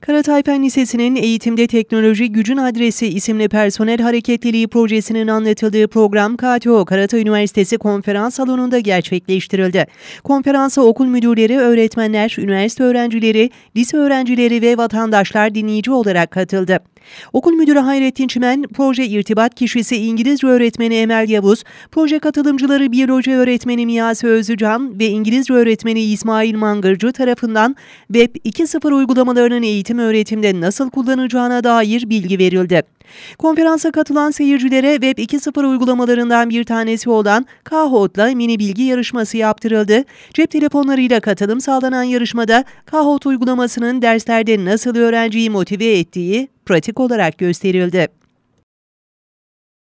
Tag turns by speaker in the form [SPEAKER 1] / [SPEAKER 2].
[SPEAKER 1] Karataypen Lisesi'nin Eğitimde Teknoloji Gücün Adresi isimli personel hareketliliği projesinin anlatıldığı program KTO Karatay Üniversitesi konferans salonunda gerçekleştirildi. Konferansa okul müdürleri, öğretmenler, üniversite öğrencileri, lise öğrencileri ve vatandaşlar dinleyici olarak katıldı. Okul müdürü Hayrettin Çimen, proje irtibat kişisi İngilizce öğretmeni Emel Yavuz, proje katılımcıları biyoloji öğretmeni Miyase Özücan ve İngilizce öğretmeni İsmail Mangırcı tarafından Web 2.0 uygulamalarının eğitim eğitim öğretimde nasıl kullanacağına dair bilgi verildi. Konferansa katılan seyircilere Web 2.0 uygulamalarından bir tanesi olan Kahoot'la mini bilgi yarışması yaptırıldı. Cep telefonlarıyla katılım sağlanan yarışmada Kahoot uygulamasının derslerde nasıl öğrenciyi motive ettiği pratik olarak gösterildi.